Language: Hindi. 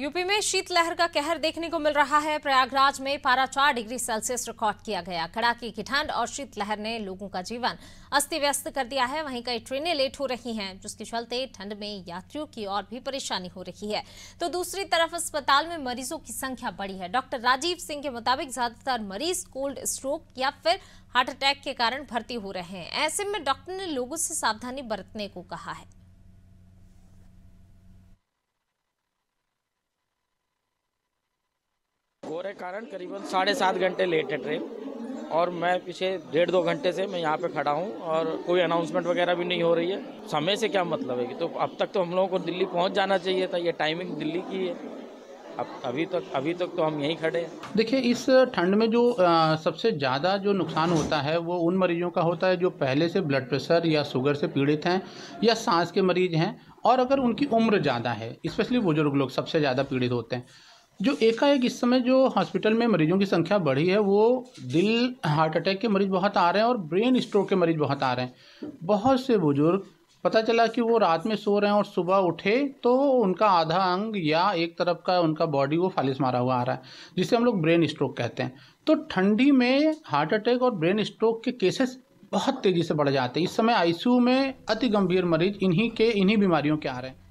यूपी में शीतलहर का कहर देखने को मिल रहा है प्रयागराज में पारा चार डिग्री सेल्सियस रिकॉर्ड किया गया कड़ाके की ठंड और शीतलहर ने लोगों का जीवन अस्त व्यस्त कर दिया है वहीं कई ट्रेनें लेट हो रही हैं जिसके चलते ठंड में यात्रियों की और भी परेशानी हो रही है तो दूसरी तरफ अस्पताल में मरीजों की संख्या बढ़ी है डॉक्टर राजीव सिंह के मुताबिक ज्यादातर मरीज कोल्ड स्ट्रोक या फिर हार्ट अटैक के कारण भर्ती हो रहे हैं ऐसे में डॉक्टर ने लोगों से सावधानी बरतने को कहा है हो रहे कारण करीबन साढ़े सात घंटे लेट है ट्रेन और मैं पीछे डेढ़ दो घंटे से मैं यहाँ पे खड़ा हूँ और कोई अनाउंसमेंट वगैरह भी नहीं हो रही है समय से क्या मतलब है कि तो अब तक तो हम लोगों को दिल्ली पहुँच जाना चाहिए था ये टाइमिंग दिल्ली की है अब अभी तक अभी तक तो, तो हम यहीं खड़े हैं देखिए इस ठंड में जो आ, सबसे ज़्यादा जो नुकसान होता है वो उन मरीजों का होता है जो पहले से ब्लड प्रेशर या शुगर से पीड़ित हैं या सांस के मरीज हैं और अगर उनकी उम्र ज़्यादा है स्पेशली बुजुर्ग लोग सबसे ज़्यादा पीड़ित होते हैं जो एकाएक इस समय जो हॉस्पिटल में मरीजों की संख्या बढ़ी है वो दिल हार्ट अटैक के मरीज़ बहुत आ रहे हैं और ब्रेन स्ट्रोक के मरीज़ बहुत आ रहे हैं बहुत से बुज़ुर्ग पता चला कि वो रात में सो रहे हैं और सुबह उठे तो उनका आधा अंग या एक तरफ का उनका बॉडी वो फालिस मारा हुआ आ रहा है जिसे हम लोग ब्रेन स्ट्रोक कहते हैं तो ठंडी में हार्ट अटैक और ब्रेन स्ट्रोक के केसेस बहुत तेज़ी से बढ़ जाते हैं इस समय आईसीयू में अति गंभीर मरीज इन्हीं के इन्हीं बीमारियों के आ रहे हैं